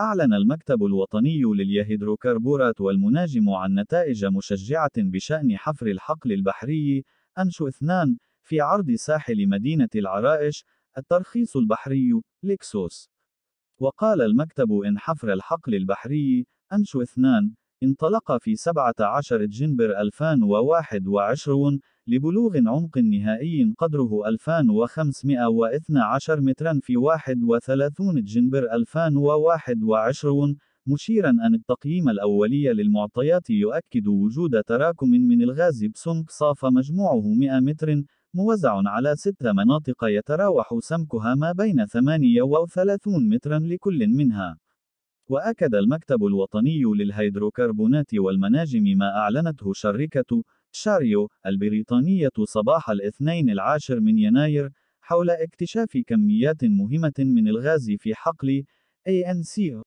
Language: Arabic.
أعلن المكتب الوطني لليهيدروكربورات والمناجم عن نتائج مشجعة بشأن حفر الحقل البحري أنشو 2 في عرض ساحل مدينة العرائش الترخيص البحري لكسوس وقال المكتب إن حفر الحقل البحري أنشو 2 انطلق في 17 جنبر 2021 لبلوغ عمق نهائي قدره 2512 مترا في 31 جنبر 2021 مشيرا أن التقييم الأولي للمعطيات يؤكد وجود تراكم من الغاز بسونك صاف مجموعه 100 متر موزع على ست مناطق يتراوح سمكها ما بين 38 مترا لكل منها وأكد المكتب الوطني للهيدروكربونات والمناجم ما أعلنته شركة شاريو البريطانية صباح الاثنين العاشر من يناير حول اكتشاف كميات مهمة من الغاز في حقل ANCO